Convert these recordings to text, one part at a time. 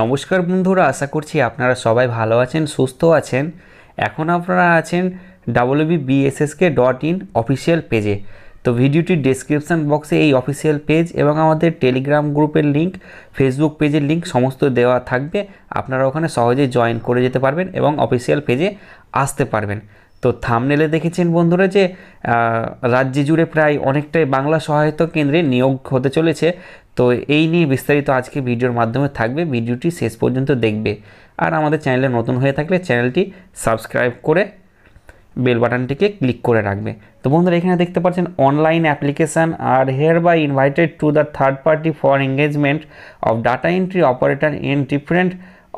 নমস্কার বন্ধুরা আশা করছি আপনারা সবাই ভালো আছেন সুস্থ আছেন এখন আপনারা আছেন WB BSSK dot in official পেজে তো ভিডিওটির ডিসক্রিপশান বক্সে এই অফিসিয়াল পেজ এবং আমাদের টেলিগ্রাম গ্রুপের লিঙ্ক ফেসবুক পেজের লিঙ্ক সমস্ত দেওয়া থাকবে আপনারা ওখানে সহজে জয়েন করে যেতে পারবেন এবং অফিসিয়াল পেজে আসতে পারবেন তো থামনেলে দেখেছেন বন্ধুরা যে রাজ্য জুড়ে প্রায় অনেকটাই বাংলা সহায়তা কেন্দ্রে নিয়োগ হতে চলেছে তো এই নিয়ে বিস্তারিত আজকে ভিডিওর মাধ্যমে থাকবে ভিডিওটি শেষ পর্যন্ত দেখবে আর আমাদের চ্যানেলে নতুন হয়ে থাকলে চ্যানেলটি সাবস্ক্রাইব করে বেল বাটনটিকে ক্লিক করে রাখবে তো বন্ধুরা এখানে দেখতে পাচ্ছেন অনলাইন অ্যাপ্লিকেশান আর hereby invited to the third party for engagement of data entry operator in different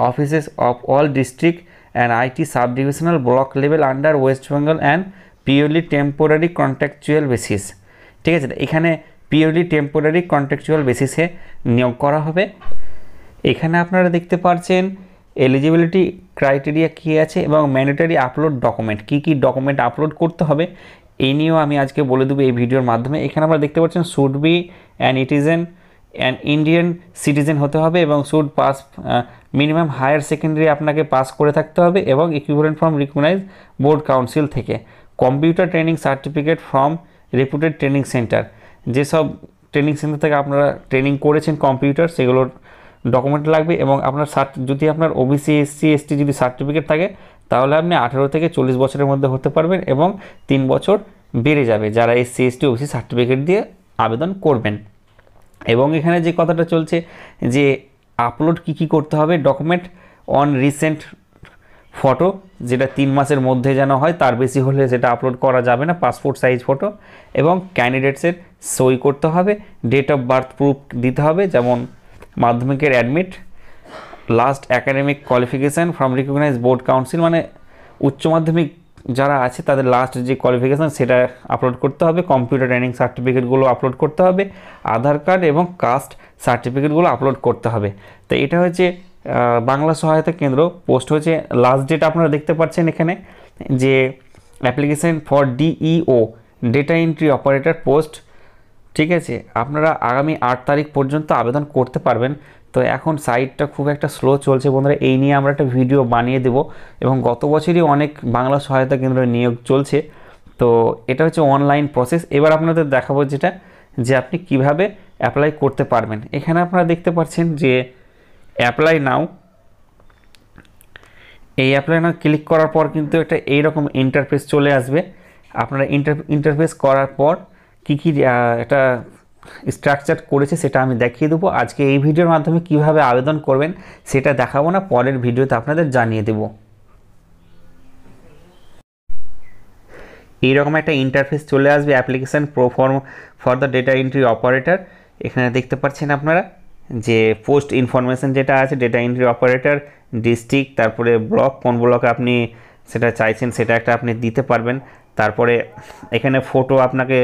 offices of all district and IT sub divisional block level under West Bengal and purely temporary contractual basis ঠিক আছে এখানে purely temporary contractual বেসিসে নিয়োগ করা হবে এখানে আপনারা দেখতে পাচ্ছেন এলিজিবিলিটি ক্রাইটেরিয়া কী আছে এবং ম্যান্ডেটারি আপলোড ডকুমেন্ট কী কী ডকুমেন্ট আপলোড করতে হবে এই নিয়েও আমি আজকে বলে দেবো এই ভিডিওর মাধ্যমে এখানে আমরা দেখতে পাচ্ছেন should be an citizen an Indian citizen হতে হবে এবং should pass minimum higher secondary আপনাকে পাস করে থাকতে হবে এবং equipment from recognise board council থেকে computer training certificate from reputed training centre যেসব ট্রেনিং সেন্টার থেকে আপনারা ট্রেনিং করেছেন কম্পিউটার সেগুলোর ডকুমেন্ট লাগবে এবং আপনার যদি আপনার ওবিসি এসসি এসটি যদি সার্টিফিকেট থাকে তাহলে আপনি আঠেরো থেকে চল্লিশ বছরের মধ্যে হতে পারবেন এবং তিন বছর বেড়ে যাবে যারা এসসি এসটি ওবিসি সার্টিফিকেট দিয়ে আবেদন করবেন এবং এখানে যে কথাটা চলছে যে আপলোড কি কি করতে হবে ডকুমেন্ট অন রিসেন্ট ফটো যেটা তিন মাসের মধ্যে যেন হয় তার বেশি হলে সেটা আপলোড করা যাবে না পাসপোর্ট সাইজ ফটো এবং ক্যান্ডিডেটসের সই করতে হবে ডেট অফ বার্থ প্রুফ দিতে হবে যেমন মাধ্যমিকের admit last academic qualification from recognise board council মানে উচ্চ মাধ্যমিক যারা আছে তাদের লাস্ট যে কোয়ালিফিকেশান সেটা আপলোড করতে হবে কম্পিউটার ট্রেনিং সার্টিফিকেটগুলো আপলোড করতে হবে আধার কার্ড এবং কাস্ট সার্টিফিকেটগুলো আপলোড করতে হবে তো এটা হচ্ছে বাংলা সহায়তা কেন্দ্র পোস্ট হয়েছে লাস্ট ডেট আপনারা দেখতে পাচ্ছেন এখানে যে application for DEO data entry operator post ঠিক আছে আপনারা আগামী আট তারিখ পর্যন্ত আবেদন করতে পারবেন তো এখন সাইটটা খুব একটা স্লো চলছে বন্ধুরা এই নিয়ে আমরা একটা ভিডিও বানিয়ে দেব এবং গত বছরই অনেক বাংলা সহায়তা কেন্দ্র নিয়োগ চলছে তো এটা হচ্ছে অনলাইন প্রসেস এবার আপনাদের দেখাবো যেটা যে আপনি কিভাবে অ্যাপ্লাই করতে পারবেন এখানে আপনারা দেখতে পাচ্ছেন যে অ্যাপ্লাই নাও এই অ্যাপ্লাই নাও ক্লিক করার পর কিন্তু একটা এইরকম ইন্টারফেস চলে আসবে আপনারা ইন্টার ইন্টারফেস করার পর কি কি একটা স্ট্রাকচার করেছে সেটা আমি দেখিয়ে দেবো আজকে এই ভিডিওর মাধ্যমে কিভাবে আবেদন করবেন সেটা দেখাবো না পরের ভিডিওতে আপনাদের জানিয়ে দেব এইরকম একটা ইন্টারফেস চলে আসবে application pro form for the data entry operator এখানে দেখতে পাচ্ছেন আপনারা যে পোস্ট ইনফরমেশান যেটা আছে ডেটা এন্ট্রি অপারেটর ডিস্ট্রিক্ট তারপরে ব্লক কোন ব্লকে আপনি সেটা চাইছেন সেটা একটা আপনি দিতে পারবেন তারপরে এখানে ফটো আপনাকে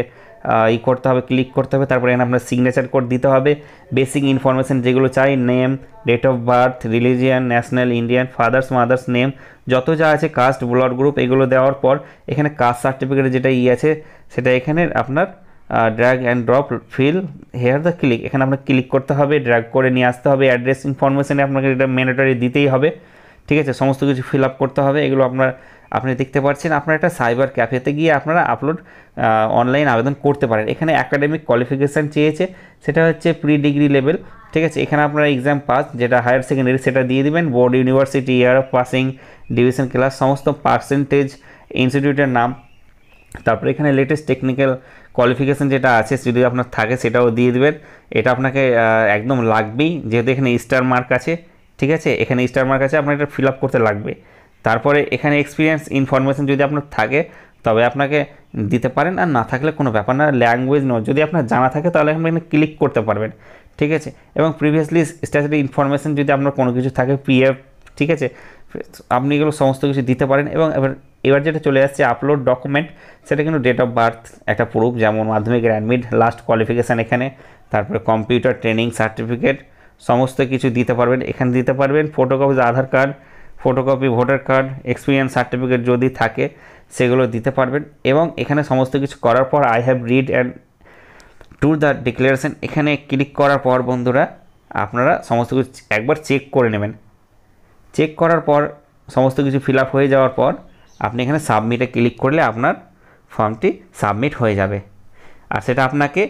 ই করতে হবে ক্লিক করতে হবে তারপরে এখানে আপনার সিগনেচার কোড দিতে হবে বেসিক ইনফরমেশান যেগুলো চাই name date of birth religion national Indian father's mother's name যত যা আছে কাস্ট ব্লড গ্রুপ এগুলো দেওয়ার পর এখানে কাস্ট সার্টিফিকেট যেটা ই আছে সেটা এখানে আপনার drag and drop fill here the click এখানে আপনাকে ক্লিক করতে হবে ড্র্যাগ করে নিয়ে আসতে হবে অ্যাড্রেস ইনফরমেশানে আপনাকে এটা ম্যান্ডেটরি দিতেই হবে ঠিক আছে সমস্ত কিছু ফিল আপ করতে হবে এগুলো আপনার আপনি দেখতে পাচ্ছেন আপনার একটা সাইবার ক্যাফেতে গিয়ে আপনারা আপলোড অনলাইন আবেদন করতে পারেন এখানে অ্যাকাডেমিক কোয়ালিফিকেশান চেয়েছে সেটা হচ্ছে প্রি ডিগ্রি লেভেল ঠিক আছে এখানে আপনারা এক্সাম পাস যেটা হায়ার সেকেন্ডারি সেটা দিয়ে দেবেন board university year of passing division class সমস্ত পার্সেন্টেজ ইনস্টিটিউটের নাম তারপরে এখানে লেটেস্ট টেকনিক্যাল কোয়ালিফিকেশান যেটা আছে যদি আপনার থাকে সেটাও দিয়ে দেবেন এটা আপনাকে একদম লাগবেই যেহেতু এখানে স্টার মার্ক আছে ঠিক আছে এখানে স্টার মার্ক আছে আপনার এটা ফিল আপ করতে লাগবে তারপরে এখানে এক্সপিরিয়েন্স ইনফরমেশান যদি আপনার থাকে তবে আপনাকে দিতে পারেন আর না থাকলে কোনো ব্যাপার না ল্যাঙ্গুয়েজ নয় যদি আপনার জানা থাকে তাহলে আপনি এখানে ক্লিক করতে পারবেন ঠিক আছে এবং প্রিভিয়াসলি স্ট্যাচারি ইনফরমেশান যদি আপনার কোনো কিছু থাকে পিএফ ঠিক আছে আপনি এগুলো সমস্ত কিছু দিতে পারেন এবং এবার এবার যেটা চলে আসছে আপলোড ডকুমেন্ট সেটা কিন্তু ডেট অফ বার্থ একটা প্রুফ যেমন মাধ্যমিকের অ্যাডমিট লাস্ট কোয়ালিফিকেশান এখানে তারপরে কম্পিউটার ট্রেনিং সার্টিফিকেট সমস্ত কিছু দিতে পারবেন এখানে দিতে পারবেন photocopy Aadhaar card photocopy voter card experience certificate যদি থাকে সেগুলো দিতে পারবেন এবং এখানে সমস্ত কিছু করার পর I have read and to the declaration এখানে ক্লিক করার পর বন্ধুরা আপনারা সমস্ত কিছু একবার চেক করে নেবেন চেক করার পর সমস্ত কিছু ফিল হয়ে যাওয়ার পর আপনি এখানে সাবমিটে ক্লিক করলে আপনার ফর্মটি সাবমিট হয়ে যাবে আর সেটা আপনাকে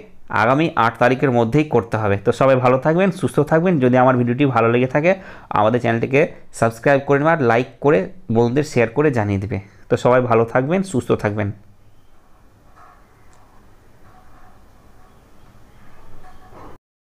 আগামী আট তারিখের মধ্যেই করতে হবে তো সবাই ভালো থাকবেন সুস্থ থাকবেন যদি আমার ভিডিওটি ভালো লেগে থাকে আমাদের চ্যানেলটিকে সাবস্ক্রাইব করে নেওয়ার লাইক করে বন্ধুদের শেয়ার করে জানিয়ে দেবে তো সবাই ভালো থাকবেন সুস্থ থাকবেন